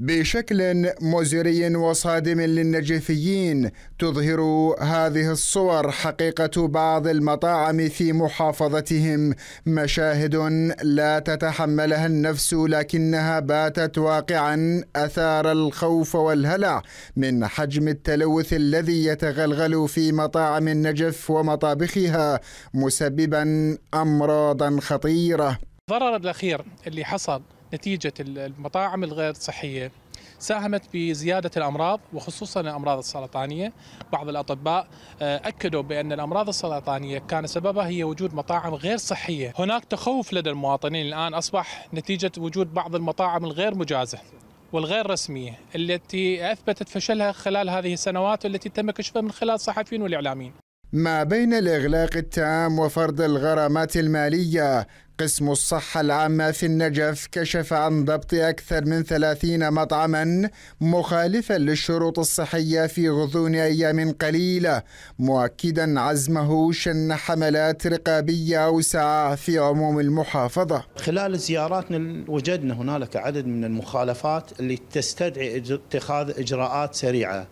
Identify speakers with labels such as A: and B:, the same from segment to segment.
A: بشكل مزري وصادم للنجفيين تظهر هذه الصور حقيقه بعض المطاعم في محافظتهم مشاهد لا تتحملها النفس لكنها باتت واقعا اثار الخوف والهلع من حجم التلوث الذي يتغلغل في مطاعم النجف ومطابخها مسببا امراضا خطيره
B: الضرر الاخير اللي حصل نتيجة المطاعم الغير صحية ساهمت بزيادة الأمراض وخصوصا الأمراض السرطانية بعض الأطباء آه، أكدوا بأن الأمراض السرطانية كان سببها هي وجود مطاعم غير صحية هناك تخوف لدى المواطنين الآن أصبح نتيجة وجود بعض المطاعم الغير مجازة والغير رسمية التي أثبتت فشلها خلال هذه السنوات والتي تم كشفها من خلال الصحفيين والإعلاميين
A: ما بين الإغلاق التام وفرض الغرامات المالية قسم الصحة العامة في النجف كشف عن ضبط أكثر من ثلاثين مطعما مخالفا للشروط الصحية في غضون أيام قليلة مؤكدا عزمه شن حملات
C: رقابية أوسع في عموم المحافظة خلال زياراتنا وجدنا هنالك عدد من المخالفات اللي تستدعي اتخاذ إجراءات سريعة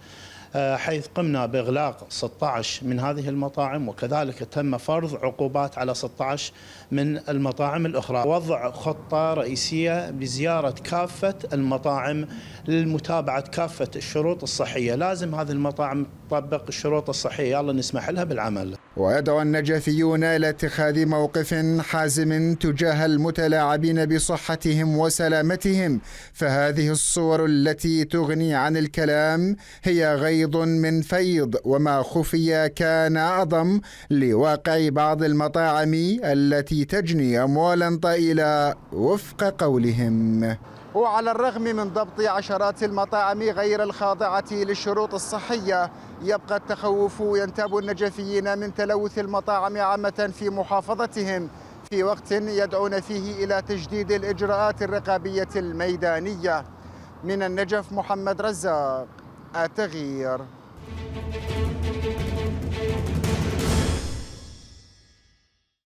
C: آه، حيث قمنا باغلاق 16 من هذه المطاعم وكذلك تم فرض عقوبات على 16 من المطاعم الاخرى، وضع خطه رئيسيه بزياره كافه المطاعم لمتابعه كافه الشروط الصحيه، لازم هذه المطاعم تطبق الشروط الصحيه يلا نسمح لها بالعمل.
A: ويدعو النجفيون الى اتخاذ موقف حازم تجاه المتلاعبين بصحتهم وسلامتهم، فهذه الصور التي تغني عن الكلام هي غير فيض من فيض وما خفي كان أعظم لواقع بعض المطاعم التي تجني أموالا طائلة وفق قولهم وعلى الرغم من ضبط عشرات المطاعم غير الخاضعة للشروط الصحية يبقى التخوف ينتاب النجفيين من تلوث المطاعم عامة في محافظتهم في وقت يدعون فيه إلى تجديد الإجراءات الرقابية الميدانية من النجف محمد رزاق التغيير